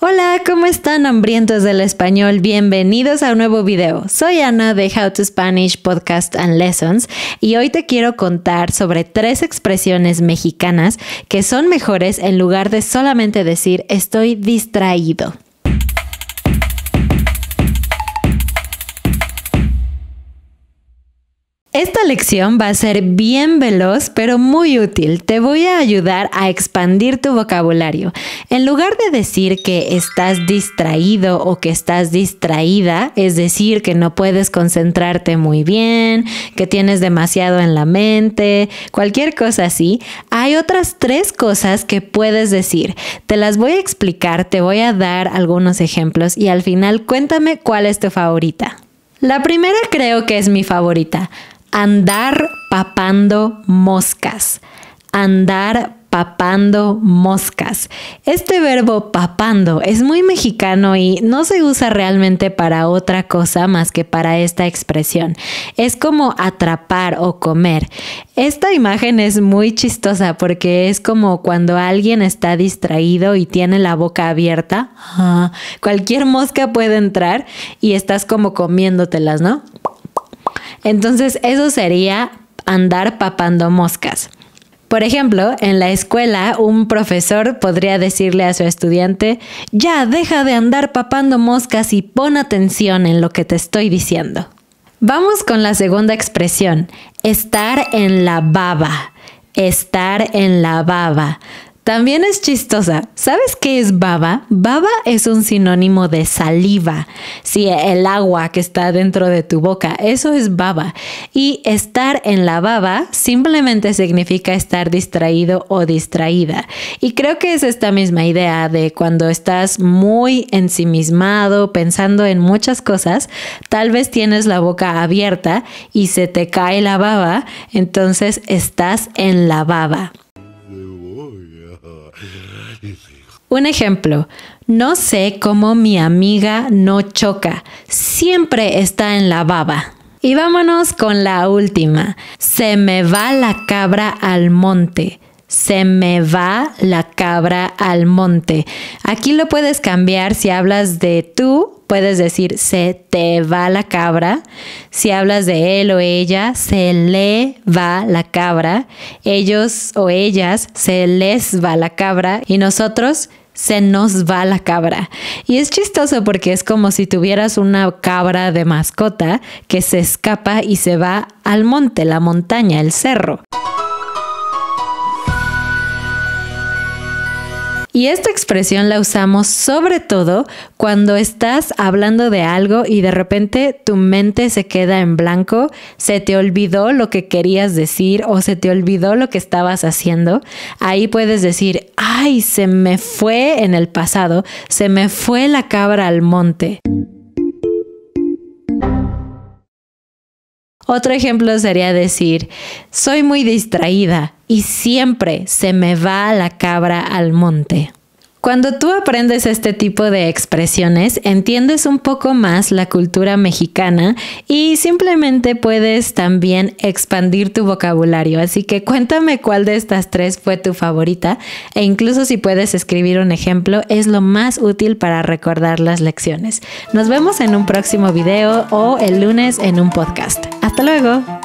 Hola, ¿cómo están hambrientos del español? Bienvenidos a un nuevo video. Soy Ana de How to Spanish Podcast and Lessons y hoy te quiero contar sobre tres expresiones mexicanas que son mejores en lugar de solamente decir estoy distraído. Esta lección va a ser bien veloz pero muy útil. Te voy a ayudar a expandir tu vocabulario. En lugar de decir que estás distraído o que estás distraída, es decir, que no puedes concentrarte muy bien, que tienes demasiado en la mente, cualquier cosa así, hay otras tres cosas que puedes decir. Te las voy a explicar, te voy a dar algunos ejemplos y al final cuéntame cuál es tu favorita. La primera creo que es mi favorita. Andar papando moscas. Andar papando moscas. Este verbo papando es muy mexicano y no se usa realmente para otra cosa más que para esta expresión. Es como atrapar o comer. Esta imagen es muy chistosa porque es como cuando alguien está distraído y tiene la boca abierta. Cualquier mosca puede entrar y estás como comiéndotelas, ¿no? Entonces eso sería andar papando moscas. Por ejemplo, en la escuela un profesor podría decirle a su estudiante, ya deja de andar papando moscas y pon atención en lo que te estoy diciendo. Vamos con la segunda expresión, estar en la baba. Estar en la baba. También es chistosa. ¿Sabes qué es baba? Baba es un sinónimo de saliva. Sí, el agua que está dentro de tu boca. Eso es baba. Y estar en la baba simplemente significa estar distraído o distraída. Y creo que es esta misma idea de cuando estás muy ensimismado, pensando en muchas cosas, tal vez tienes la boca abierta y se te cae la baba, entonces estás en la baba. Un ejemplo, no sé cómo mi amiga no choca, siempre está en la baba. Y vámonos con la última. Se me va la cabra al monte. Se me va la cabra al monte. Aquí lo puedes cambiar si hablas de tú, puedes decir se te va la cabra. Si hablas de él o ella, se le va la cabra. Ellos o ellas, se les va la cabra. Y nosotros, se nos va la cabra. Y es chistoso porque es como si tuvieras una cabra de mascota que se escapa y se va al monte, la montaña, el cerro. Y esta expresión la usamos sobre todo cuando estás hablando de algo y de repente tu mente se queda en blanco, se te olvidó lo que querías decir o se te olvidó lo que estabas haciendo. Ahí puedes decir, ay, se me fue en el pasado, se me fue la cabra al monte. Otro ejemplo sería decir, soy muy distraída, y siempre se me va la cabra al monte. Cuando tú aprendes este tipo de expresiones, entiendes un poco más la cultura mexicana y simplemente puedes también expandir tu vocabulario. Así que cuéntame cuál de estas tres fue tu favorita e incluso si puedes escribir un ejemplo, es lo más útil para recordar las lecciones. Nos vemos en un próximo video o el lunes en un podcast. Hasta luego.